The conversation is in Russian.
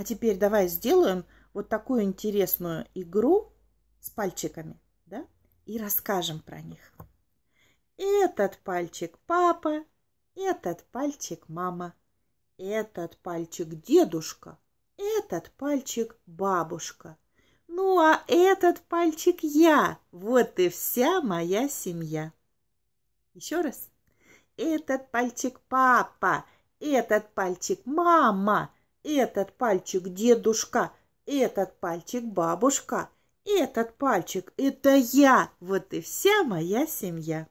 А теперь давай сделаем вот такую интересную игру с пальчиками, да? И расскажем про них. Этот пальчик папа, этот пальчик мама, этот пальчик дедушка, этот пальчик бабушка. Ну а этот пальчик я, вот и вся моя семья. Еще раз. Этот пальчик папа, этот пальчик мама, этот пальчик дедушка, этот пальчик бабушка, этот пальчик это я, вот и вся моя семья.